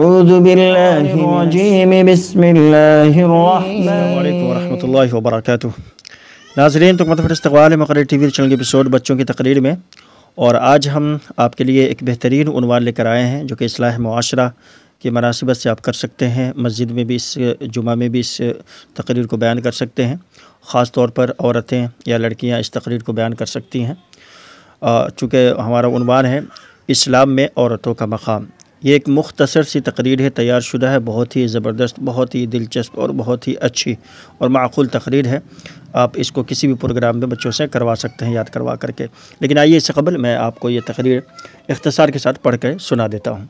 أعوذ بالله الرجيم بسم الله الرحمن नाजरीन तो मतलब इस्तवाल मकर टी वी चैनल के एपिसोड बच्चों की तकरीर में और आज हम आपके लिए एक बेहतरीन उनवान लेकर आए हैं जो कि इसलाह माशरा की मनासिबत से आप कर सकते हैं मस्जिद में भी इस जुमा में भी इस तकरीर को बयान कर सकते हैं ख़ास तौर पर औरतें या लड़कियां इस तकरीर को बयान कर सकती हैं चूँकि हमारा उनवान है इस्लाम में औरतों का मकाम ये एक मुख्तसर सी तकरीर है तैयार शुदा है बहुत ही ज़बरदस्त बहुत ही दिलचस्प और बहुत ही अच्छी और माकूल तकरीर है आप इसको किसी भी प्रोग्राम में बच्चों से करवा सकते हैं याद करवा करके लेकिन आइए इससे कबल मैं आपको ये तकरीर इख्तसार के साथ पढ़ कर सुना देता हूँ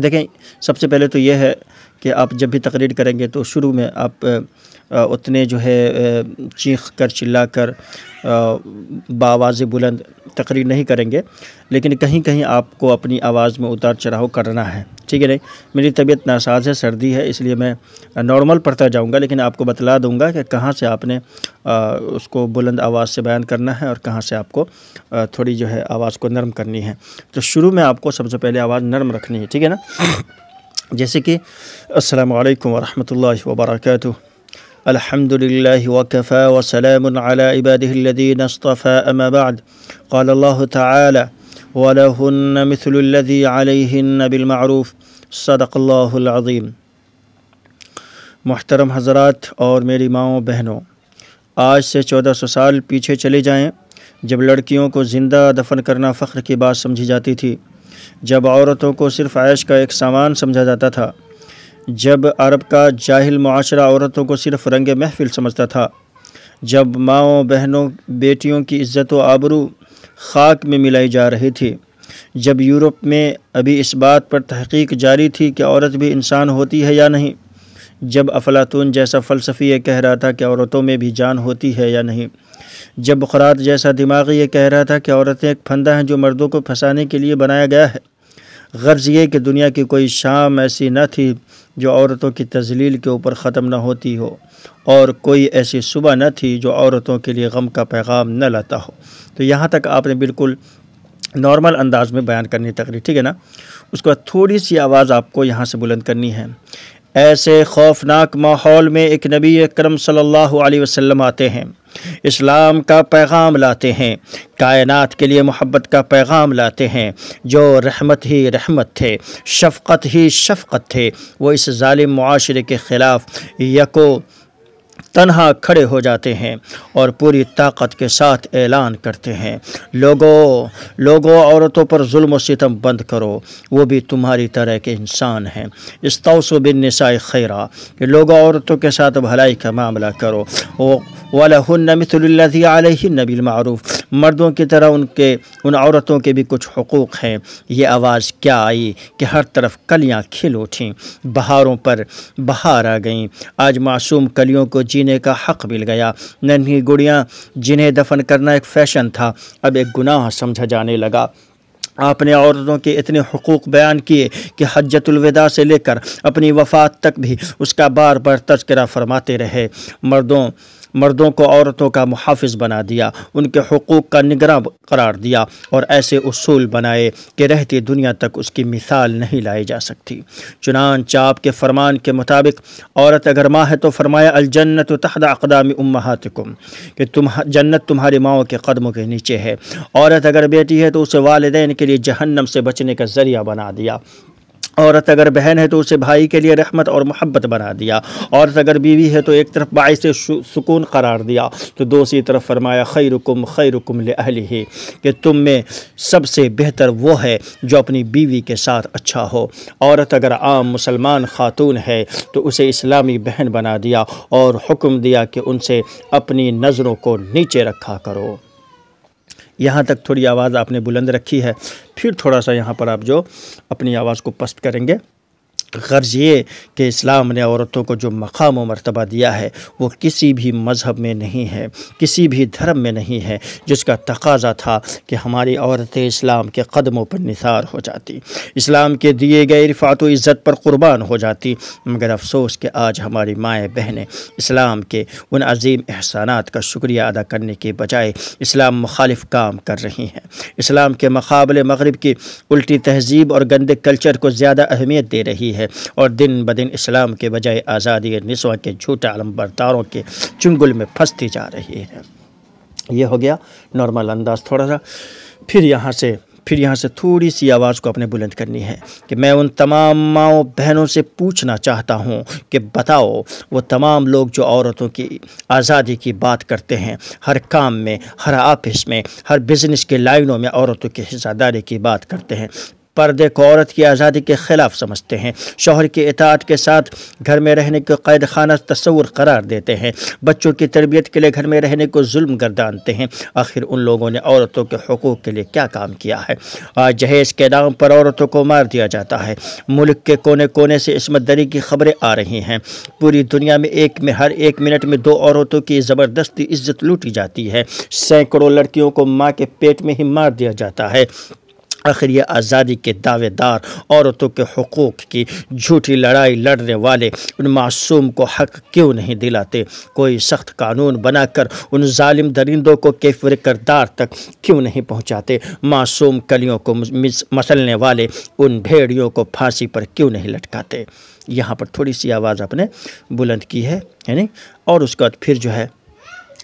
देखें सबसे पहले तो यह है कि आप जब भी तकरीर करेंगे तो शुरू में आप उतने जो है चीख कर चिल्ला कर बावाज़ बुलंद तकरीर नहीं करेंगे लेकिन कहीं कहीं आपको अपनी आवाज़ में उतार चढ़ाव करना है ठीक है नहीं मेरी तबीयत नासाज है सर्दी है इसलिए मैं नॉर्मल पढ़ता जाऊंगा लेकिन आपको बतला दूंगा कि कहाँ से आपने उसको बुलंद आवाज़ से बयान करना है और कहाँ से आपको थोड़ी जो है आवाज़ को नरम करनी है तो शुरू में आपको सबसे पहले आवाज़ नरम रखनी है ठीक है ना जैसे कि अस्सलाम वरहल रहमतुल्लाहि व बरकातुहू अल्हम्दुलिल्लाहि व कफ़ा व सलामुन अला मोहतरम हजरात और मेरी माओ बहनों आज से चौदह सौ साल पीछे चले जाएँ जब लड़कियों को ज़िंदा दफन करना फ़ख्र की बात समझी जाती थी जब औरतों को सिर्फ आयश का एक सामान समझा जाता था जब अरब का जाहिल माशरा औरतों को सिर्फ रंग महफिल समझता था जब माओ बहनों बेटियों की इज़्ज़त व आबरू खाक में मिलाई जा रही थी जब यूरोप में अभी इस बात पर तहकीक जारी थी कि औरत भी इंसान होती है या नहीं जब अफलातून जैसा फ़लसफ़ी ये कह रहा था कि औरतों में भी जान होती है या नहीं जब बुखरात जैसा दिमाग ये कह रहा था कि औरतें एक फंदा हैं जो मर्दों को फंसाने के लिए बनाया गया है गर्ज़ ये कि दुनिया की कोई शाम ऐसी न थी जो औरतों की तजलील के ऊपर ख़त्म न होती हो और कोई ऐसी सुबह न थी जो औरतों के लिए गम का पैगाम न लाता हो तो यहाँ तक आपने बिल्कुल नॉर्मल अंदाज में बयान करनी तकरी ठीक है ना उसके बाद थोड़ी सी आवाज़ आपको यहाँ से बुलंद करनी है ऐसे खौफनाक माहौल में एक नबी करम सल्लल्लाहु अलैहि वसल्लम आते हैं इस्लाम का पैगाम लाते हैं कायनात के लिए मोहब्बत का पैगाम लाते हैं जो रहमत ही रहमत थे शफ़क़त ही शफ़क़त थे वो इस ालिम माशरे के ख़िलाफ़ यको तनहा खड़े हो जाते हैं और पूरी ताकत के साथ ऐलान करते हैं लोगों लोगों औरतों पर जुल्म सितम बंद करो वो भी तुम्हारी तरह के इंसान हैं इस तोसु बिन नसाई खैरा कि लोगों औरतों के साथ भलाई का मामला करो वो वालहन मर्दों की तरह उनके उन औरतों के भी कुछ हकूक़ हैं ये आवाज़ क्या आई कि हर तरफ कलियाँ खिल उठी बहारों पर बहार आ गईं आज मासूम कलियों को जीने का हक मिल गया नन्ही गुड़ियाँ जिन्हें दफन करना एक फैशन था अब एक गुनाह समझा जाने लगा आपने औरतों के इतने हकूक़ बयान किए कि हजतुलविदा से लेकर अपनी वफात तक भी उसका बार बार तस्करा फरमाते रहे मर्दों मर्दों को औरतों का मुहाफ़ बना दिया उनके हकूक़ का निगरान करार दिया और ऐसे असूल बनाए कि रहती दुनिया तक उसकी मिसाल नहीं लाई जा सकती चुनान चाप के फरमान के मुताबिक औरत अगर माँ है तो फरमाया अलजन्नत तहद अकदाम कम कि तुम जन्नत तुम्हारी माओ के कदमों के नीचे है औरत अगर बेटी है तो उसे वालदेन के लिए जहन्नम से बचने का ज़रिया बना दिया औरत अगर बहन है तो उसे भाई के लिए रहमत और मोहब्बत बना दिया औरत अगर बीवी है तो एक तरफ बाई से सुकून करार दिया तो दूसरी तरफ फरमाया खै रुकुम अहली ही कि तुम में सबसे बेहतर वो है जो अपनी बीवी के साथ अच्छा हो औरत अगर आम मुसलमान खातून है तो उसे इस्लामी बहन बना दिया और हुक्म दिया कि उनसे अपनी नज़रों को नीचे रखा करो यहाँ तक थोड़ी आवाज़ आपने बुलंद रखी है फिर थोड़ा सा यहाँ पर आप जो अपनी आवाज़ को पस्त करेंगे गर्ज़ ये कि इस्लाम ने औरतों को जो मकाम व मरतबा दिया है वो किसी भी मज़हब में नहीं है किसी भी धर्म में नहीं है जिसका तकाजा था कि हमारी औरतें इस्लाम के कदमों पर निसार हो जाती इस्लाम के दिए गए इरफात इज़्ज़त पर क़ुरबान हो जाती मगर अफसोस कि आज हमारी माएँ बहनें इस्लाम के उन अजीम एहसानात का शुक्रिया अदा करने के बजाय इस्लाम मुखालिफ काम कर रही हैं इस्लाम के मकाबले मगरब की उल्टी तहजीब और गंदे कल्चर को ज़्यादा अहमियत दे रही है है और दिन ब दिन इस्लाम के बजाय आज़ादी नस्वा के झूठे आलम्बरदारों के चुंगुल में फंसती जा रही है ये हो गया नॉर्मल अंदाज थोड़ा सा फिर यहाँ से फिर यहाँ से थोड़ी सी आवाज़ को अपने बुलंद करनी है कि मैं उन तमाम माओ बहनों से पूछना चाहता हूँ कि बताओ वो तमाम लोग जो औरतों की आज़ादी की बात करते हैं हर काम में हर ऑफिस में हर बिज़नेस के लाइनों में औरतों की हिस्सादारी की बात करते हैं पर्दे को औरत की आज़ादी के खिलाफ समझते हैं शोहर की इतात के साथ घर में रहने को कैद खाना तस्वूर करार देते हैं बच्चों की तरबियत के लिए घर में रहने को जुल्म गर्दानते हैं आखिर उन लोगों ने औरतों के हकूक़ के लिए क्या काम किया है आज जहेज़ के नाम पर औरतों को मार दिया जाता है मुल्क के कोने कोने से इसमत दरी की खबरें आ रही हैं पूरी दुनिया में एक में हर एक मिनट में दो औरतों की ज़बरदस्ती इज्जत लूटी जाती है सैकड़ों लड़कियों को माँ के पेट में ही मार दिया जाता है आखिर ये आज़ादी के दावेदार औरतों के हकूक़ की झूठी लड़ाई लड़ने वाले उन मासूम को हक क्यों नहीं दिलाते कोई सख्त कानून बनाकर उन ालिम दरिंदों को केफर करदार तक क्यों नहीं पहुँचाते मासूम कलियों को मसलने वाले उन भेड़ियों को फांसी पर क्यों नहीं लटकाते यहाँ पर थोड़ी सी आवाज़ आपने बुलंद की है यानी और उसके बाद फिर जो है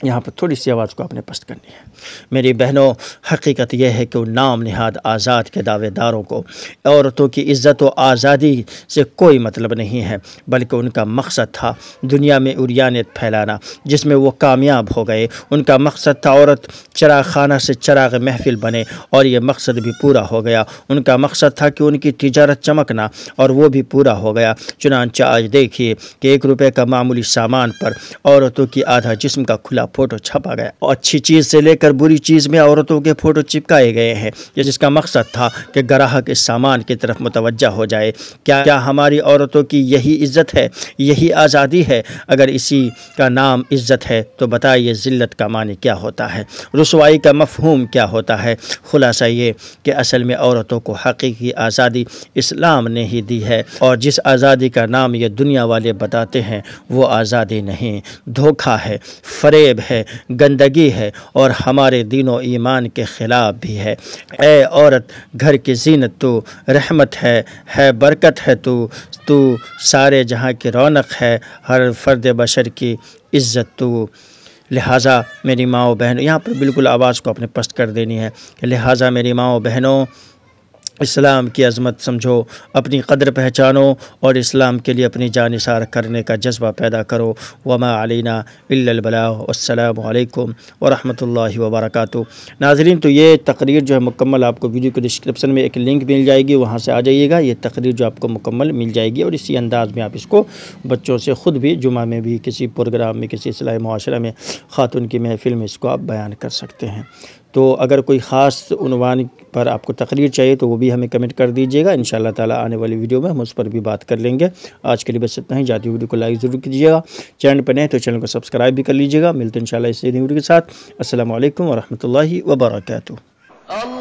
यहाँ पर थोड़ी सी आवाज़ को आपने पस्त करनी है मेरी बहनों हकीकत यह है कि वो नाम नहाद आज़ाद के दावेदारों को औरतों की इज़्ज़त व आज़ादी से कोई मतलब नहीं है बल्कि उनका मकसद था दुनिया में उरियानियत फैलाना जिसमें वो कामयाब हो गए उनका मकसद था औरत चराग खाना से चराग महफिल बने और ये मकसद भी पूरा हो गया उनका मकसद था कि उनकी तजारत चमकना और वो भी पूरा हो गया चुनानचा आज देखिए कि एक रुपये का मामूली सामान पर औरतों की आधा जिसम का खुला फोटो छपा गया और अच्छी चीज़ से लेकर बुरी चीज़ में औरतों के फ़ोटो चिपकाए गए हैं जिसका मकसद था कि ग्राहक इस सामान की तरफ मुतवजह हो जाए क्या क्या हमारी औरतों की यही इज्जत है यही आज़ादी है अगर इसी का नाम इज्जत है तो बताइए ज़िल्लत का मान क्या होता है रसवाई का मफहूम क्या होता है खुलासा ये कि असल में औरतों को हकीकी आज़ादी इस्लाम ने ही दी है और जिस आज़ादी का नाम ये दुनिया वाले बताते हैं वो आज़ादी नहीं धोखा है फरेब ऐब है गंदगी है और हमारे दिनों ईमान के ख़िलाफ़ भी है ए औरत घर की जीनत तो रहमत है है बरकत है तो तू सारे जहाँ की रौनक है हर फर्द बशर की इज़्ज़त तो लिहाजा मेरी माओ बहनों यहाँ पर बिल्कुल आवाज़ को अपने पस्त कर देनी है लिहाजा मेरी माओ बहनों इस्लाम की अजमत समझो अपनी कदर पहचानो और इस्लाम के लिए अपनी जान इशार करने का जज्बा पैदा करो वमा अलीना अल्लाम वरहमल वबरक नाजरीन तो ये तकरीर जो है मुकम्मल आपको वीडियो के डिस्क्रिप्शन में एक लिंक मिल जाएगी वहाँ से आ जाइएगा ये तकरीर जो आपको मुकम्मल मिल जाएगी और इसी अंदाज़ में आप इसको बच्चों से ख़ुद भी जुमा में भी किसी प्रोग्राम में किसी असलाह माशरे में ख़ातून की महफ़िल में इसको आप बयान कर सकते हैं तो अगर कोई ख़ास उनवान पर आपको तकरीर चाहिए तो वो भी हमें कमेंट कर दीजिएगा इन ताला आने वाली वीडियो में हम उस पर भी बात कर लेंगे आज के लिए बस इतना ही जाती वीडियो को लाइक ज़रूर कीजिएगा चैनल पर नहीं तो चैनल को सब्सक्राइब भी कर लीजिएगा मिलते हैं इन इसी वीडियो के साथ असल वरहमल वर्का